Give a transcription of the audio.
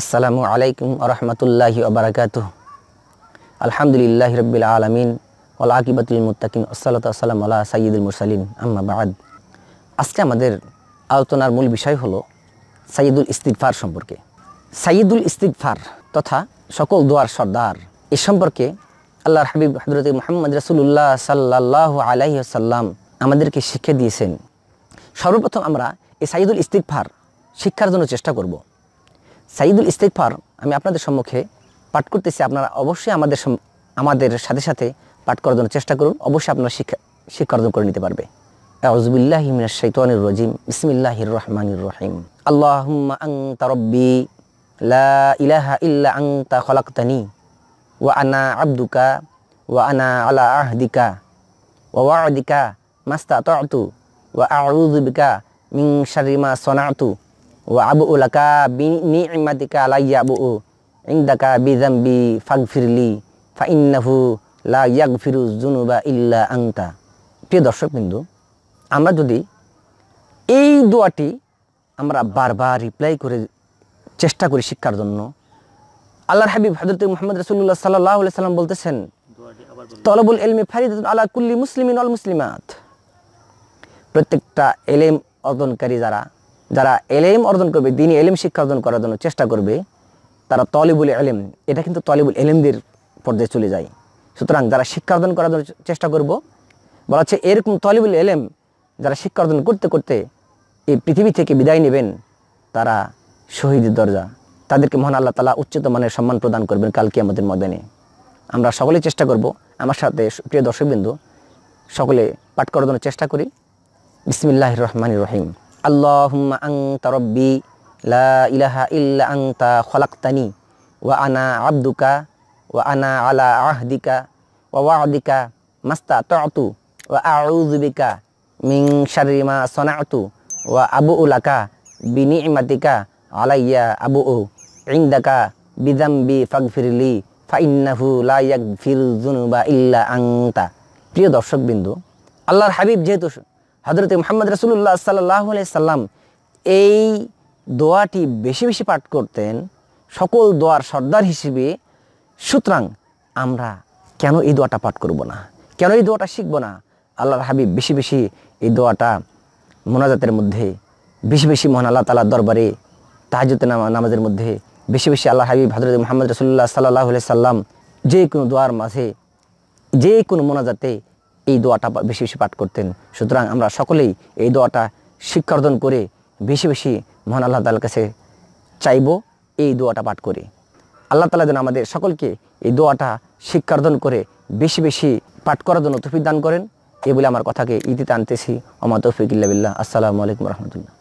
আসসালামু আলাইকুম রহমতুল্লাহি আবরাকাত আলহামদুলিল্লাহ রবিল আলমিন ওলা আকিবতুল মুতাকিম আসসালাম আল্লাহ সাইদুল মুরসালিম আম্মা বাদ আজকে আমাদের আলোচনার মূল বিষয় হলো সাইদুল ইস্তিকফার সম্পর্কে সাইদুল ইস্তিকফার তথা সকল দোয়ার সর্দার এ সম্পর্কে আল্লাহর হাবিব হজরত মোহাম্মদ রসুল্লাহ সাল্লাহ আলাইসাল্লাম আমাদেরকে শিক্ষা দিয়েছেন সর্বপ্রথম আমরা এই সাইদুল ইস্তিকফার শিক্ষার জন্য চেষ্টা করব সাইদুল ইস্তেকফার আমি আপনাদের সম্মুখে পাঠ করতেছি আপনারা অবশ্যই আমাদের আমাদের সাথে সাথে পাঠ করার জন্য চেষ্টা করুন অবশ্যই আপনারা শিক্ষা শিক্ষা অর্জন করে নিতে পারবে আউজবিল্লাহ মিনাশ শাইতানির রাজিম বিসমিল্লাহির রহমানির রহিম আল্লাহুম্মা আনতা রব্বি লা ইলাহা ইল্লা আনতা খলাকতানি ওয়া আনা আবদুকা ওয়া আনা আলা আহদিকা ওয়া ওয়া'দিকা মাস্তাতা'তু ওয়া আউযু বিকা মিন শাররি মা সানা'তু ও আবু উলাকা বিনি ইমাতিকা আলাইয়া আবু ও ইন্দাকা বিজাম্বি ফাগফিরলি ফাইন্নাহু লা ইয়াগফিরু জুনুবা ইল্লা আংতা প্রিয় দর্শকবৃন্দ আমরা যদি এই দোয়াটি আমরা বারবার রিপ্লাই করে চেষ্টা করি শিক্ষার জন্য আল্লাহর হাবিব হাজরত মোহাম্মদ রসুল্লাহ সাল্লাহ সাল্লাম বলতেছেন তলবুল এলমি ফারিদ আলা কুল্লি মুসলিম অল মুসলিমাত প্রত্যেকটা এলেম অর্জনকারী যারা যারা এলেম অর্জন করবে দিনই এলেম শিক্ষা অর্জন করার জন্য চেষ্টা করবে তারা তলিবুল এলেম এটা কিন্তু তলিবুল এলেমদের পর্যায়ে চলে যায় সুতরাং যারা শিক্ষা অর্জন করার জন্য চেষ্টা করব বলা হচ্ছে এরকম তলিবুল এলেম যারা শিক্ষা অর্জন করতে করতে এই পৃথিবী থেকে বিদায় নেবেন তারা শহীদের দরজা তাদেরকে মহান আল্লাহ তালা উচ্চত মানের সম্মান প্রদান করবেন কালকে আমাদের ময়দানে আমরা সকলে চেষ্টা করব আমার সাথে প্রিয় দর্শকবৃন্দ সকলে পাঠ করার জন্য চেষ্টা করি বিসমিল্লাহ রহমানুর রহিম আল্লাহুম্মা আংতা রব্বি লা ইলাহা ইল্লা আংতা খলাক্তানি ওয়া আনা আব্দুকা ওয়া আনা আলা আহদিকা ওয়া ওয়াদিকা মাস্তা তু ওয়া আউজুবিকা মিং শারিমা সনাতু ওয়া আবু উলাকা বিনি ইমাতিকা আলাইয়া আবু ও ইন্দাকা বিদাম্বি ফাগফিরলি ফাইন্নাহু লাইয়াক ফির জুনুবা ইল্লা আংতা প্রিয় দর্শকবিন্দু আল্লাহর হাবিব যেহেতু হজরত মোহাম্মদ রসুল্লাহ সাল্লাহ সাল্লাম এই দোয়াটি বেশি বেশি পাঠ করতেন সকল দোয়ার সর্দার হিসেবে সুতরাং আমরা কেন এই দোয়াটা পাঠ করব না কেন এই দোয়াটা শিখব না আল্লাহর হাবিব বেশি বেশি এই দোয়াটা মোনাজাতের মধ্যে বেশি বেশি মহান আল্লাহ তালার দরবারে নামা নামাজের মধ্যে বেশি বেশি আল্লাহ হাবিব হজরত মোহাম্মদ রসুল্লাহ সাল্লাহ সাল্লাম যে কোনো দোয়ার মাঝে যে কোনো মোনাজাতে এই দোয়াটা বেশি বেশি পাঠ করতেন সুতরাং আমরা সকলেই এই দোয়াটা শিক্ষার্জন করে বেশি বেশি মহান আল্লাহ তালার কাছে চাইব এই দোয়াটা পাঠ করে আল্লাহ তালা যেন আমাদের সকলকে এই দোয়াটা শিক্ষার্জন করে বেশি বেশি পাঠ করার জন্য তফিক দান করেন এ বলে আমার কথাকে ইতিতে আনতেছি আমার তৌফিক ইল্লাবিল্লা আসসালামু আলাইকুম রহমতুল্লাহ